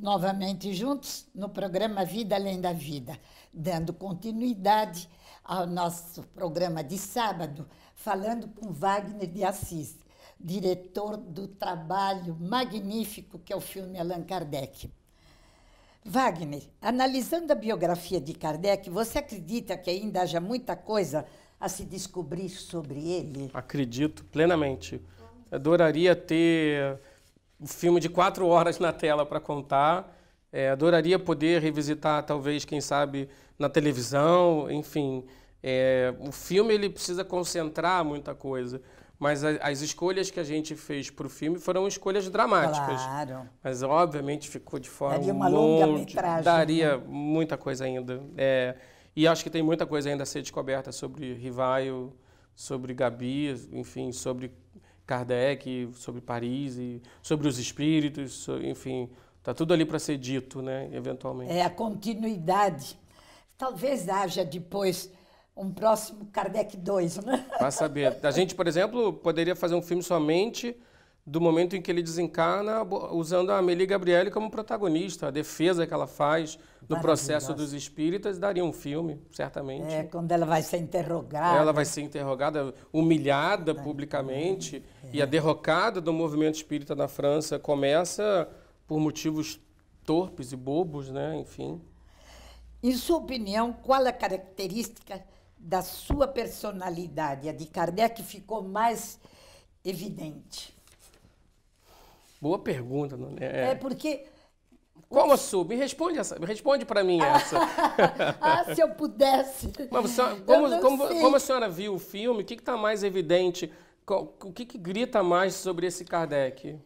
novamente juntos no programa Vida Além da Vida, dando continuidade ao nosso programa de sábado, falando com Wagner de Assis, diretor do trabalho magnífico que é o filme Allan Kardec. Wagner, analisando a biografia de Kardec, você acredita que ainda haja muita coisa a se descobrir sobre ele? Acredito plenamente. Adoraria ter um filme de quatro horas na tela para contar. É, adoraria poder revisitar, talvez, quem sabe, na televisão, enfim. É, o filme ele precisa concentrar muita coisa, mas a, as escolhas que a gente fez para o filme foram escolhas dramáticas. Claro. Mas obviamente ficou de forma daria uma longa monte, metragem, daria né? muita coisa ainda. É, e acho que tem muita coisa ainda a ser descoberta sobre Rivaio, sobre Gabi, enfim, sobre Kardec, sobre Paris, e sobre os espíritos, sobre, enfim, está tudo ali para ser dito, né, eventualmente. É a continuidade. Talvez haja depois um próximo Kardec 2, né? Vai saber. A gente, por exemplo, poderia fazer um filme somente do momento em que ele desencarna, usando a Amélie Gabrielle como protagonista, a defesa que ela faz do processo dos espíritas daria um filme, certamente. É, quando ela vai ser interrogada. Ela vai ser interrogada, humilhada publicamente, é. e a derrocada do movimento espírita na França começa por motivos torpes e bobos, né, enfim. Em sua opinião, qual a característica da sua personalidade? A de Kardec ficou mais evidente. Boa pergunta, não é? É porque como Su? Assim? Me responde essa, me responde para mim essa. ah, se eu pudesse. Mas você, como, eu como, como, a senhora viu o filme, o que está mais evidente? O que, que, grita mais sobre esse Kardec?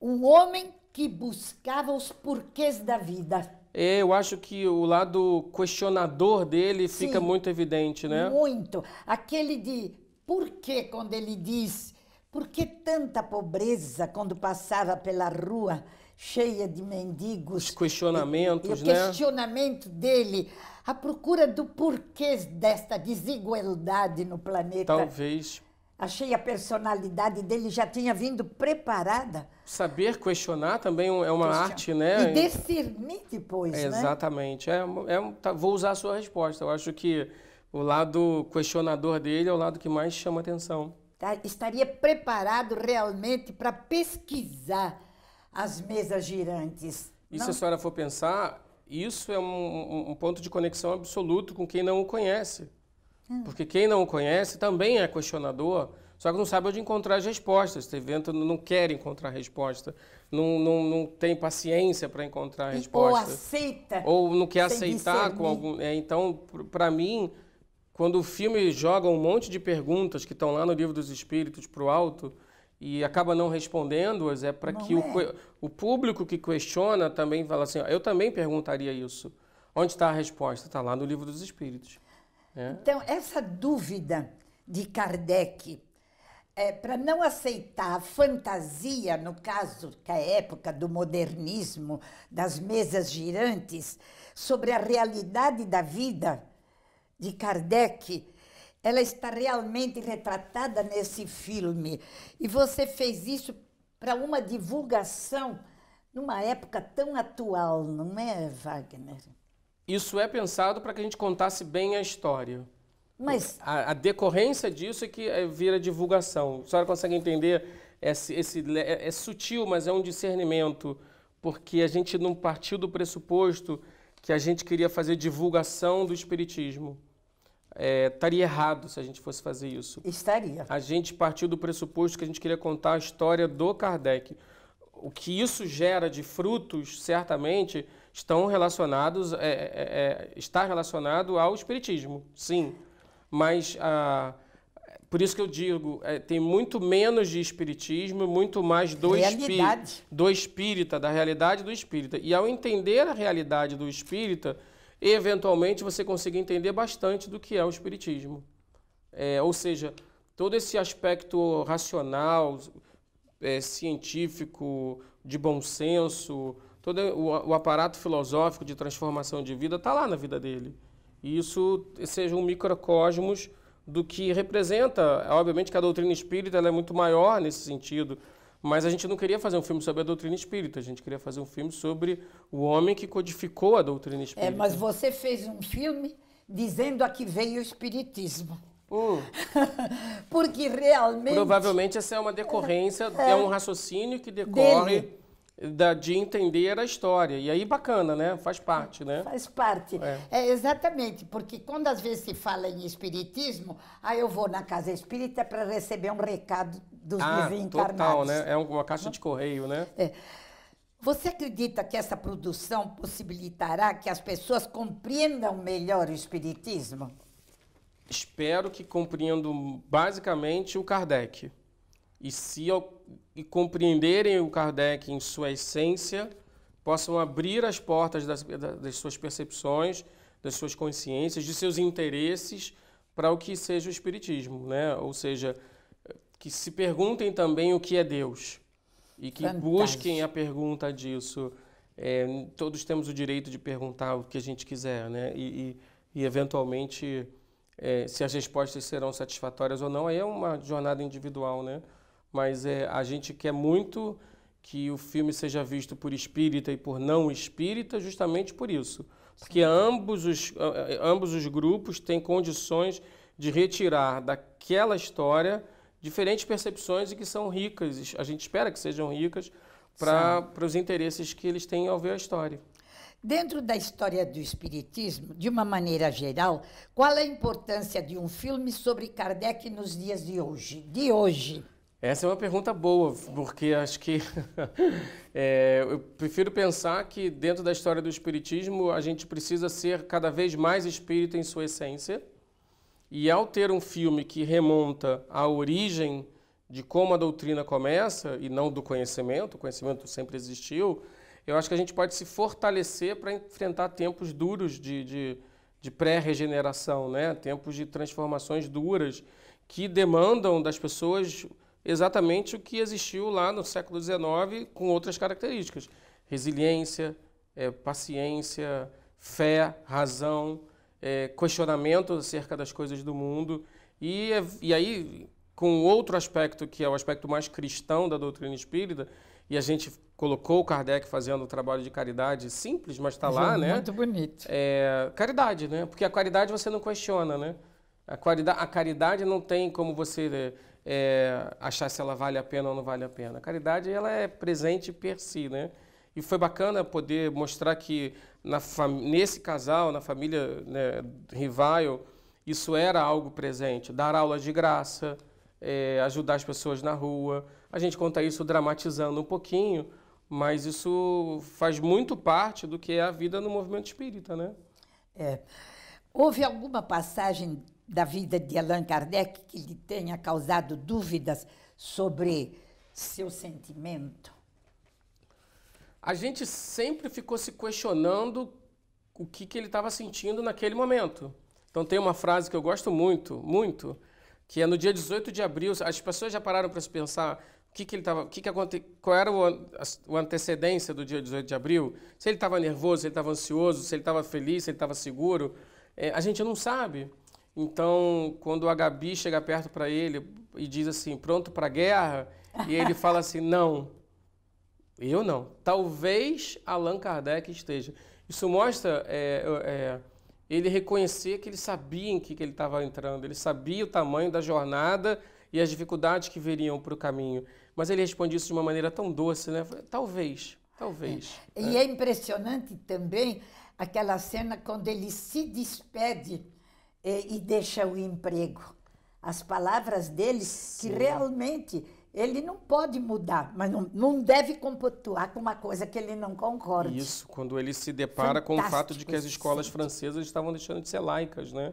O homem que buscava os porquês da vida. É, eu acho que o lado questionador dele Sim, fica muito evidente, né? Muito. Aquele de por quando ele diz por que tanta pobreza quando passava pela rua cheia de mendigos? Os questionamentos, e, e o né? O questionamento dele, a procura do porquê desta desigualdade no planeta. Talvez. Achei a personalidade dele já tinha vindo preparada. Saber questionar também é uma Question... arte, né? E discernir depois, é, né? Exatamente. É, é, tá, vou usar a sua resposta. Eu acho que o lado questionador dele é o lado que mais chama atenção tá? estaria preparado realmente para pesquisar as mesas girantes. E não... se a senhora for pensar, isso é um, um, ponto de conexão absoluto com quem não o conhece. Ah. Porque quem não o conhece também é questionador, só que não sabe onde encontrar as respostas. Este evento não quer encontrar resposta, não, não, não tem paciência para encontrar resposta. Ou aceita. Ou não quer aceitar. com algum, é, Então, para mim, quando o filme joga um monte de perguntas que estão lá no livro dos Espíritos para o alto e acaba não respondendo-as, é para que é. O, o, público que questiona também fala assim: ó, eu também perguntaria isso. Onde está a resposta? Está lá no livro dos Espíritos. É. Então, essa dúvida de Kardec é, para não aceitar a fantasia, no caso que é a época do modernismo, das mesas girantes, sobre a realidade da vida, de Kardec, ela está realmente retratada nesse filme. E você fez isso para uma divulgação numa época tão atual, não é, Wagner? Isso é pensado para que a gente contasse bem a história. Mas a, a decorrência disso é que eh, vira divulgação. A senhora consegue entender esse, esse é, é sutil, mas é um discernimento, porque a gente não partiu do pressuposto que a gente queria fazer divulgação do espiritismo é, estaria errado se a gente fosse fazer isso. Estaria. A gente partiu do pressuposto que a gente queria contar a história do Kardec. O que isso gera de frutos, certamente, estão relacionados, é, é, é, é está relacionado ao espiritismo, sim. Mas, ah, por isso que eu digo, é, tem muito menos de espiritismo, muito mais do, realidade. do espírita, da realidade do espírita. E ao entender a realidade do espírita, eventualmente você consiga entender bastante do que é o Espiritismo. É, ou seja, todo esse aspecto racional, é, científico, de bom senso, todo o, o aparato filosófico de transformação de vida está lá na vida dele. E isso seja um microcosmos do que representa, obviamente que a doutrina espírita é muito maior nesse sentido, mas a gente não queria fazer um filme sobre a doutrina espírita, a gente queria fazer um filme sobre o homem que codificou a doutrina é, espírita. É, mas você fez um filme dizendo a que veio o espiritismo. Hum. Porque realmente. Provavelmente essa é uma decorrência, é, é um raciocínio que decorre. Da, de entender a história. E aí, bacana, né? Faz parte, né? Faz parte. É. é. exatamente, porque quando às vezes se fala em espiritismo, aí ah, eu vou na casa espírita para receber um recado dos ah, desencarnados. Total, né? É uma caixa de correio, né? É. Você acredita que essa produção possibilitará que as pessoas compreendam melhor o Espiritismo? Espero que compreendam basicamente o Kardec. E se e compreenderem o Kardec em sua essência, possam abrir as portas das, das suas percepções, das suas consciências, de seus interesses para o que seja o Espiritismo, né? Ou seja, que se perguntem também o que é Deus e que Fantástico. busquem a pergunta disso. É, todos temos o direito de perguntar o que a gente quiser, né? E, e, e eventualmente, é, se as respostas serão satisfatórias ou não, aí é uma jornada individual, né? Mas é, a gente quer muito que o filme seja visto por espírita e por não espírita, justamente por isso. Porque ambos os, ambos os grupos têm condições de retirar daquela história diferentes percepções e que são ricas, a gente espera que sejam ricas, para os interesses que eles têm ao ver a história. Dentro da história do Espiritismo, de uma maneira geral, qual a importância de um filme sobre Kardec nos dias de hoje? De hoje. Essa é uma pergunta boa, porque acho que é, eu prefiro pensar que dentro da história do Espiritismo a gente precisa ser cada vez mais espírita em sua essência e ao ter um filme que remonta à origem de como a doutrina começa e não do conhecimento, o conhecimento sempre existiu, eu acho que a gente pode se fortalecer para enfrentar tempos duros de, de, de pré-regeneração, né? tempos de transformações duras que demandam das pessoas exatamente o que existiu lá no século XIX com outras características: resiliência, é, paciência, fé, razão é, questionamento acerca das coisas do mundo. E, é, e aí, com outro aspecto, que é o aspecto mais cristão da doutrina espírita, e a gente colocou o Kardec fazendo um trabalho de caridade simples, mas está lá, é né? Muito bonito. É, caridade, né? Porque a caridade você não questiona, né? A, caridade, a caridade não tem como você é, é, achar se ela vale a pena ou não vale a pena. A caridade ela é presente per si, né? E foi bacana poder mostrar que na nesse casal, na família né, isso era algo presente. Dar aulas de graça, é, ajudar as pessoas na rua. A gente conta isso dramatizando um pouquinho, mas isso faz muito parte do que é a vida no movimento espírita, né? É. Houve alguma passagem da vida de Allan Kardec que lhe tenha causado dúvidas sobre seu sentimento? a gente sempre ficou se questionando o que, que ele estava sentindo naquele momento. Então tem uma frase que eu gosto muito, muito, que é no dia 18 de abril, as pessoas já pararam para se pensar o que, que ele estava, o que, que qual era o, a, antecedência do dia 18 de abril, se ele estava nervoso, se ele estava ansioso, se ele estava feliz, se ele estava seguro, é, a gente não sabe. Então, quando a Gabi chega perto para ele e diz assim, pronto para a guerra, e ele fala assim, não, eu não. Talvez Allan Kardec esteja. Isso mostra é, é, ele reconhecer que ele sabia em que, que ele estava entrando, ele sabia o tamanho da jornada e as dificuldades que veriam para o caminho. Mas ele responde isso de uma maneira tão doce, né? Talvez, talvez. É. E é. é impressionante também aquela cena quando ele se despede e, é, e deixa o emprego. As palavras dele que realmente ele não pode mudar, mas não, não deve compotuar com uma coisa que ele não concorda. Isso, quando ele se depara Fantástico com o fato de que as escolas francesas estavam deixando de ser laicas, né?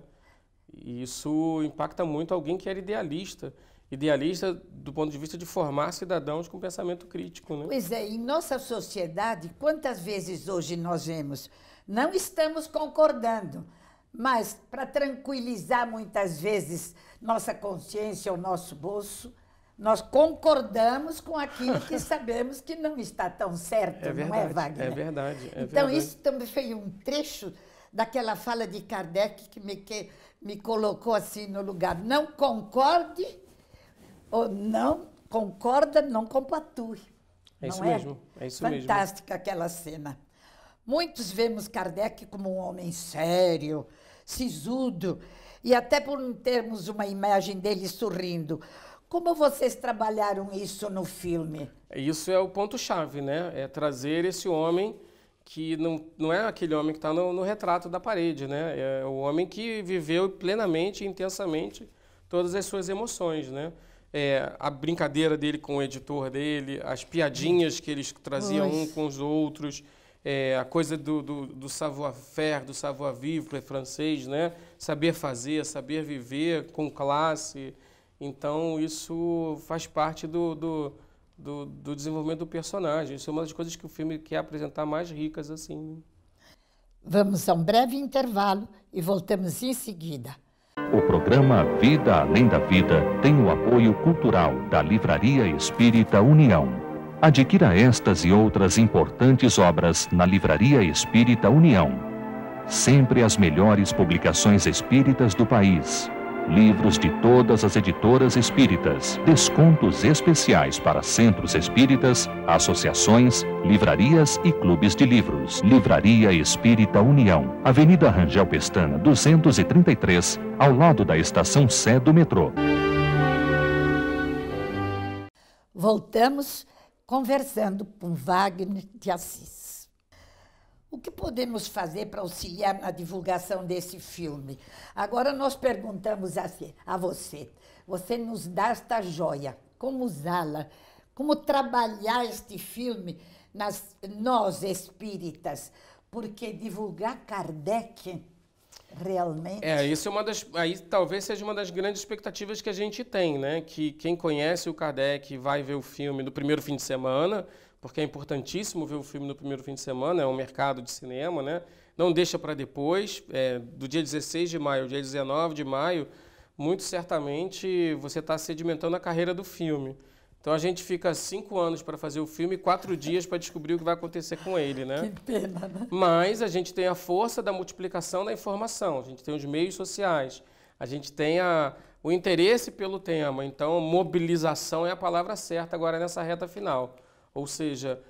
E isso impacta muito alguém que era idealista. Idealista do ponto de vista de formar cidadãos com pensamento crítico, né? Pois é, em nossa sociedade, quantas vezes hoje nós vemos, não estamos concordando, mas para tranquilizar muitas vezes nossa consciência, o nosso bolso, nós concordamos com aquilo que sabemos que não está tão certo, é verdade, não é, Wagner? É verdade. É então, verdade. isso também foi um trecho daquela fala de Kardec que me, que me colocou assim no lugar. Não concorde ou não concorda, não compatue. É isso é? mesmo, é isso Fantástica mesmo. aquela cena. Muitos vemos Kardec como um homem sério, sisudo, e até por não termos uma imagem dele sorrindo como vocês trabalharam isso no filme? Isso é o ponto-chave, né? É trazer esse homem que não, não é aquele homem que está no, no, retrato da parede, né? É o homem que viveu plenamente, intensamente, todas as suas emoções, né? É, a brincadeira dele com o editor dele, as piadinhas que eles traziam um com os outros, é, a coisa do, do, do savoir-faire, do savoir-vivre francês, né? Saber fazer, saber viver com classe. Então isso faz parte do, do, do, do desenvolvimento do personagem. Isso é uma das coisas que o filme quer apresentar mais ricas assim. Vamos a um breve intervalo e voltamos em seguida. O programa Vida Além da Vida tem o apoio cultural da Livraria Espírita União. Adquira estas e outras importantes obras na Livraria Espírita União. Sempre as melhores publicações espíritas do país livros de todas as editoras espíritas, descontos especiais para centros espíritas, associações, livrarias e clubes de livros. Livraria Espírita União, Avenida Rangel Pestana, 233, ao lado da estação Sé do metrô. Voltamos conversando com Wagner de Assis. O que podemos fazer para auxiliar na divulgação desse filme? Agora nós perguntamos a, a você. Você nos dá esta joia. Como usá-la? Como trabalhar este filme nas, nós espíritas? Porque divulgar Kardec realmente. É, isso é uma das. Aí talvez seja uma das grandes expectativas que a gente tem, né? Que quem conhece o Kardec vai ver o filme no primeiro fim de semana porque é importantíssimo ver o filme no primeiro fim de semana, é um mercado de cinema, né? Não deixa para depois, é, do dia 16 de maio ao dia 19 de maio, muito certamente você está sedimentando a carreira do filme. Então a gente fica cinco anos para fazer o filme e quatro dias para descobrir o que vai acontecer com ele, né? Que pena, né? Mas a gente tem a força da multiplicação da informação, a gente tem os meios sociais, a gente tem a, o interesse pelo tema. Então, mobilização é a palavra certa agora nessa reta final. Ou seja,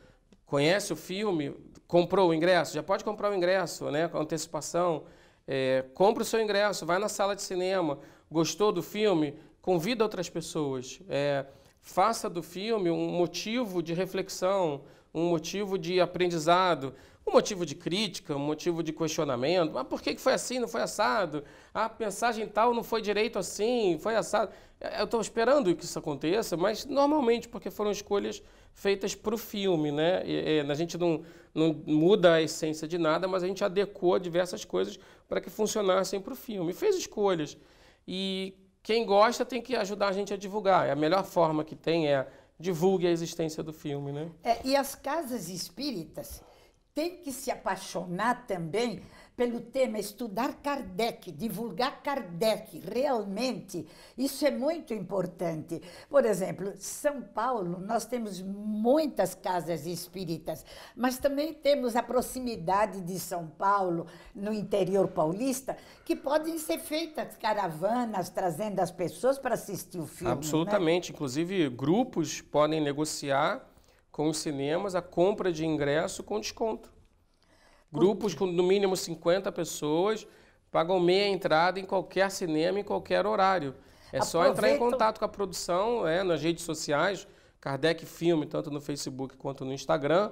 conhece o filme, comprou o ingresso, já pode comprar o ingresso, né, com antecipação. É, compra o seu ingresso, vai na sala de cinema, gostou do filme, convida outras pessoas. É, faça do filme um motivo de reflexão, um motivo de aprendizado, um motivo de crítica, um motivo de questionamento. Ah, por que foi assim, não foi assado? Ah, a mensagem tal não foi direito assim, foi assado. É, eu estou esperando que isso aconteça, mas normalmente porque foram escolhas feitas para o filme, né? E, e, a gente não, não muda a essência de nada, mas a gente adequou diversas coisas para que funcionassem para o filme. Fez escolhas. E quem gosta tem que ajudar a gente a divulgar. A melhor forma que tem é divulgue a existência do filme, né? É, e as casas espíritas têm que se apaixonar também pelo tema estudar Kardec, divulgar Kardec, realmente, isso é muito importante. Por exemplo, São Paulo, nós temos muitas casas espíritas, mas também temos a proximidade de São Paulo, no interior paulista, que podem ser feitas caravanas trazendo as pessoas para assistir o filme. Absolutamente, né? inclusive grupos podem negociar com os cinemas a compra de ingresso com desconto. Grupos uhum. com no mínimo 50 pessoas pagam meia entrada em qualquer cinema, em qualquer horário. É só entrar em contato com a produção, é, nas redes sociais, Kardec Filme, tanto no Facebook quanto no Instagram.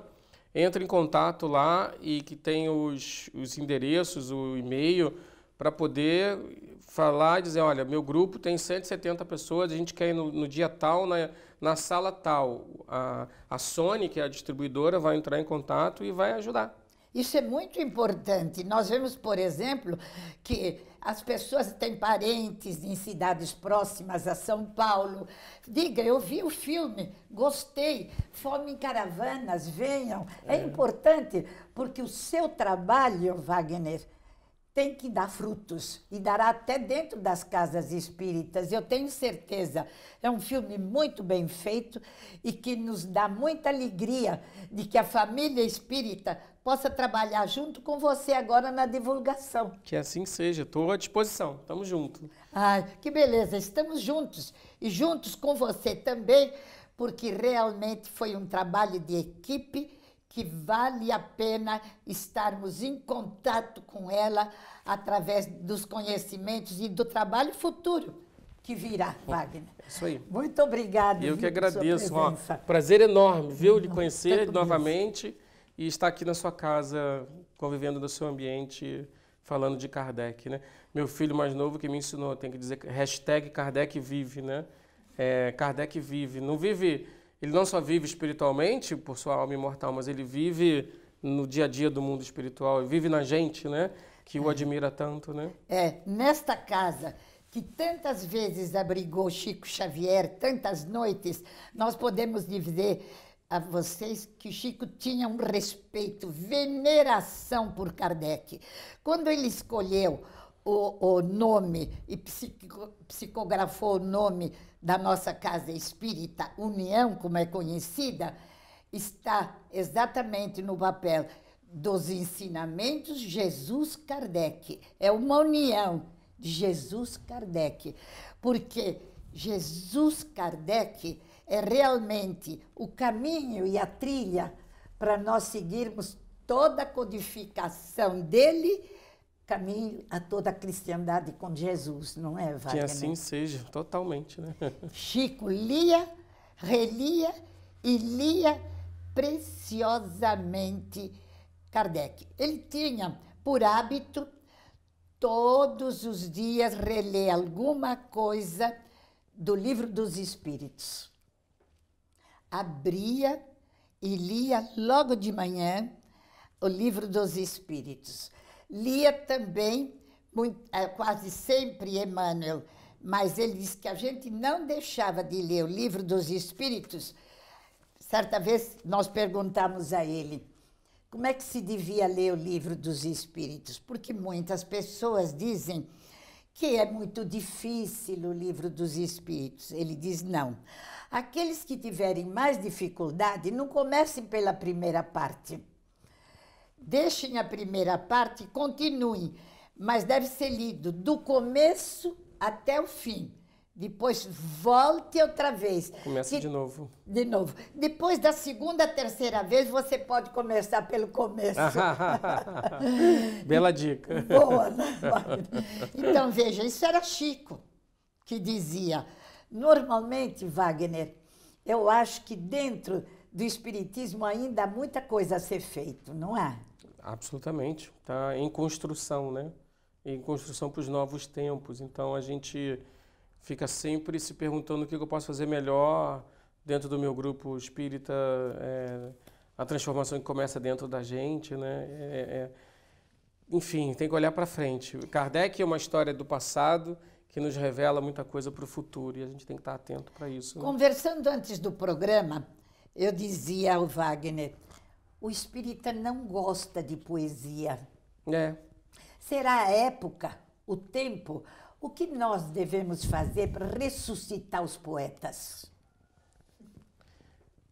Entre em contato lá e que tem os, os endereços, o e-mail, para poder falar e dizer, olha, meu grupo tem 170 pessoas, a gente quer ir no, no dia tal, na, na sala tal. A, a Sony, que é a distribuidora, vai entrar em contato e vai ajudar. Isso é muito importante. Nós vemos, por exemplo, que as pessoas têm parentes em cidades próximas a São Paulo. Diga, eu vi o filme, gostei. Fome em caravanas, venham. É, é importante, porque o seu trabalho, Wagner, tem que dar frutos e dará até dentro das casas espíritas. Eu tenho certeza. É um filme muito bem feito e que nos dá muita alegria de que a família espírita possa trabalhar junto com você agora na divulgação. Que assim seja. Estou à disposição. Estamos juntos. Ai, que beleza. Estamos juntos e juntos com você também, porque realmente foi um trabalho de equipe que vale a pena estarmos em contato com ela através dos conhecimentos e do trabalho futuro que virá, Wagner. É isso aí. Muito obrigada. Eu que agradeço. Ó, prazer enorme, viu, de uhum. conhecer novamente e estar aqui na sua casa, convivendo no seu ambiente, falando de Kardec, né? Meu filho mais novo que me ensinou, tem que dizer hashtag Kardec vive, né? É, Kardec vive. Não vive ele não só vive espiritualmente por sua alma imortal, mas ele vive no dia a dia do mundo espiritual, vive na gente, né? Que o é. admira tanto, né? É, nesta casa que tantas vezes abrigou Chico Xavier, tantas noites, nós podemos dizer a vocês que Chico tinha um respeito, veneração por Kardec. Quando ele escolheu o, o nome e psico, psicografou o nome da nossa casa espírita, União, como é conhecida, está exatamente no papel dos ensinamentos Jesus Kardec. É uma união de Jesus Kardec, porque Jesus Kardec é realmente o caminho e a trilha para nós seguirmos toda a codificação dele caminho a toda a cristiandade com Jesus, não é, Wagner? Que assim seja, totalmente, né? Chico lia, relia e lia preciosamente Kardec. Ele tinha por hábito todos os dias reler alguma coisa do Livro dos Espíritos. Abria e lia logo de manhã o Livro dos Espíritos Lia também, muito, eh, quase sempre, Emmanuel, mas ele disse que a gente não deixava de ler o livro dos Espíritos. Certa vez nós perguntamos a ele como é que se devia ler o livro dos Espíritos, porque muitas pessoas dizem que é muito difícil o livro dos Espíritos. Ele diz não. Aqueles que tiverem mais dificuldade, não comecem pela primeira parte deixem a primeira parte e continuem, mas deve ser lido do começo até o fim. Depois volte outra vez. Começa de novo. De novo. Depois da segunda, terceira vez, você pode começar pelo começo. Ah, ah, ah, Bela dica. Boa, né? Então, veja, isso era Chico que dizia. Normalmente, Wagner, eu acho que dentro do Espiritismo ainda há muita coisa a ser feita, não há? Absolutamente. Está em construção, né? Em construção para os novos tempos. Então a gente fica sempre se perguntando o que eu posso fazer melhor dentro do meu grupo espírita. É, a transformação que começa dentro da gente, né? É, é, é, enfim, tem que olhar para frente. Kardec é uma história do passado que nos revela muita coisa para o futuro e a gente tem que estar atento para isso. Né? Conversando antes do programa, eu dizia ao Wagner o espírita não gosta de poesia. É. Será a época, o tempo, o que nós devemos fazer para ressuscitar os poetas?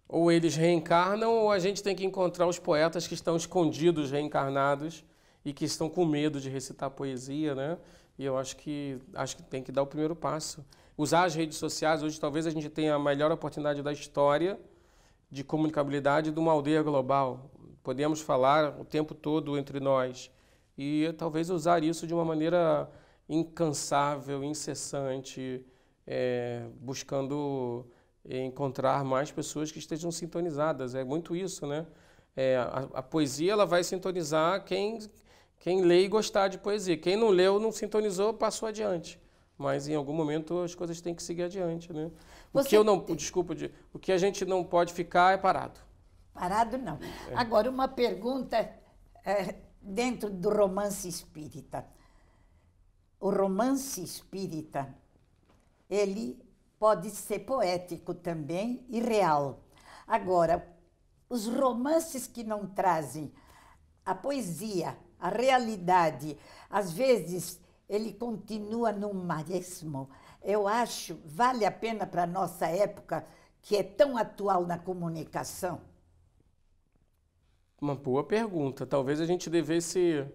Ou eles reencarnam, ou a gente tem que encontrar os poetas que estão escondidos, reencarnados, e que estão com medo de recitar poesia, né? E eu acho que, acho que tem que dar o primeiro passo. Usar as redes sociais, hoje talvez a gente tenha a melhor oportunidade da história de comunicabilidade de uma aldeia global. Podemos falar o tempo todo entre nós e talvez usar isso de uma maneira incansável, incessante, é, buscando encontrar mais pessoas que estejam sintonizadas. É muito isso, né? É, a, a, poesia ela vai sintonizar quem, quem lê e gostar de poesia. Quem não leu, não sintonizou, passou adiante mas em algum momento as coisas têm que seguir adiante, né? O que eu não, desculpa, de, o que a gente não pode ficar é parado. Parado não. É. Agora uma pergunta é, dentro do romance espírita. O romance espírita ele pode ser poético também e real. Agora, os romances que não trazem a poesia, a realidade, às vezes ele continua no maresmo. Eu acho, vale a pena para a nossa época, que é tão atual na comunicação? Uma boa pergunta. Talvez a gente devesse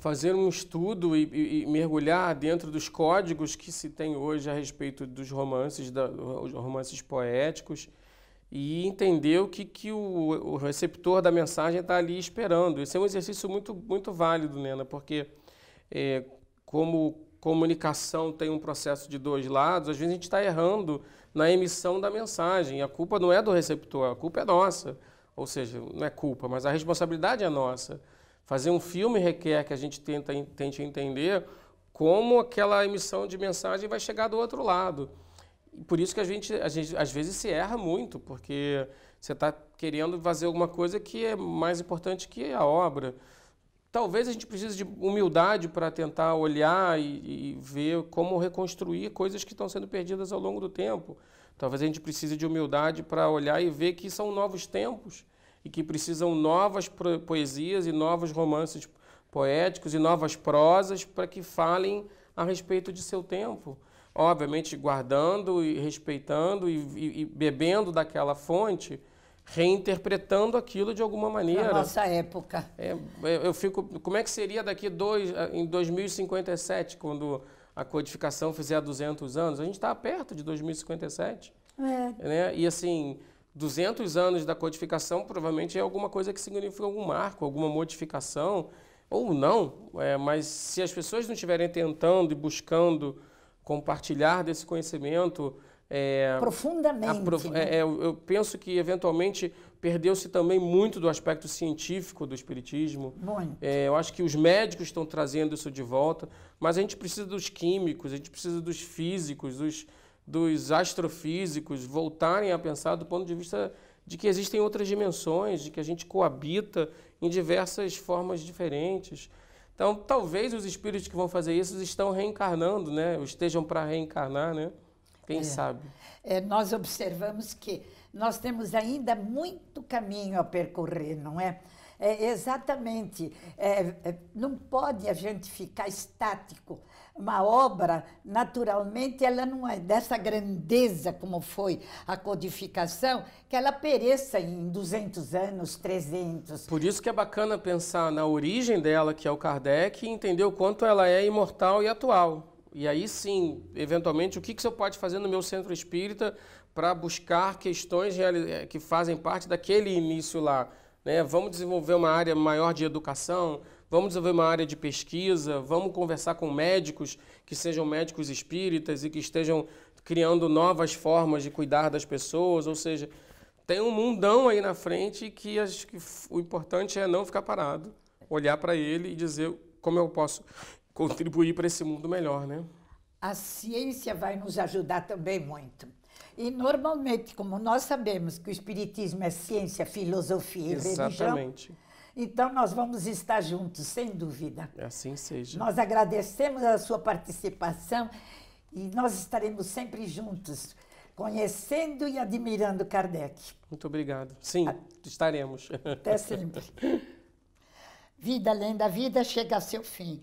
fazer um estudo e, e, e, mergulhar dentro dos códigos que se tem hoje a respeito dos romances, da, romances poéticos e entender o que, que o, o receptor da mensagem está ali esperando. Esse é um exercício muito, muito válido, Nena, porque é, como comunicação tem um processo de dois lados, às vezes a gente está errando na emissão da mensagem. a culpa não é do receptor, a culpa é nossa. Ou seja, não é culpa, mas a responsabilidade é nossa. Fazer um filme requer que a gente tenta, tente entender como aquela emissão de mensagem vai chegar do outro lado. E por isso que a gente, a gente às vezes se erra muito, porque você está querendo fazer alguma coisa que é mais importante que a obra. Talvez a gente precise de humildade para tentar olhar e, e ver como reconstruir coisas que estão sendo perdidas ao longo do tempo. Talvez a gente precise de humildade para olhar e ver que são novos tempos e que precisam novas poesias e novos romances poéticos e novas prosas para que falem a respeito de seu tempo. Obviamente, guardando e respeitando e, e, e bebendo daquela fonte reinterpretando aquilo de alguma maneira. Na nossa época. É, eu fico. Como é que seria daqui dois, eh, em 2057, quando a codificação fizer 200 anos? A gente está perto de 2057. É. Né? E assim, 200 anos da codificação provavelmente é alguma coisa que significa algum marco, alguma modificação, ou não. É, mas se as pessoas não estiverem tentando e buscando compartilhar desse conhecimento, é, Profundamente. Aprof né? é, eu penso que, eventualmente, perdeu-se também muito do aspecto científico do espiritismo. Muito. É, eu acho que os médicos estão trazendo isso de volta, mas a gente precisa dos químicos, a gente precisa dos físicos, dos, dos astrofísicos voltarem a pensar do ponto de vista de que existem outras dimensões, de que a gente coabita em diversas formas diferentes. Então, talvez os espíritos que vão fazer isso estão reencarnando, né? Ou estejam para reencarnar, né? Quem é. sabe? É, nós observamos que nós temos ainda muito caminho a percorrer, não é? É, exatamente. É, é, não pode a gente ficar estático. Uma obra, naturalmente, ela não é dessa grandeza como foi a codificação, que ela pereça em 200 anos, 300. Por isso que é bacana pensar na origem dela, que é o Kardec, e entender o quanto ela é imortal e atual. E aí sim, eventualmente, o que, que você pode fazer no meu centro espírita para buscar questões eh, que fazem parte daquele início lá? Né? Vamos desenvolver uma área maior de educação, vamos desenvolver uma área de pesquisa, vamos conversar com médicos que sejam médicos espíritas e que estejam criando novas formas de cuidar das pessoas, ou seja, tem um mundão aí na frente que, acho que o importante é não ficar parado, olhar para ele e dizer como eu posso contribuir para esse mundo melhor, né? A ciência vai nos ajudar também muito. E normalmente, como nós sabemos que o espiritismo é ciência, filosofia e Exatamente. religião, então nós vamos estar juntos, sem dúvida. É assim seja. Nós agradecemos a sua participação e nós estaremos sempre juntos, conhecendo e admirando Kardec. Muito obrigado. Sim, a... estaremos. Até sempre. vida além da vida chega a seu fim.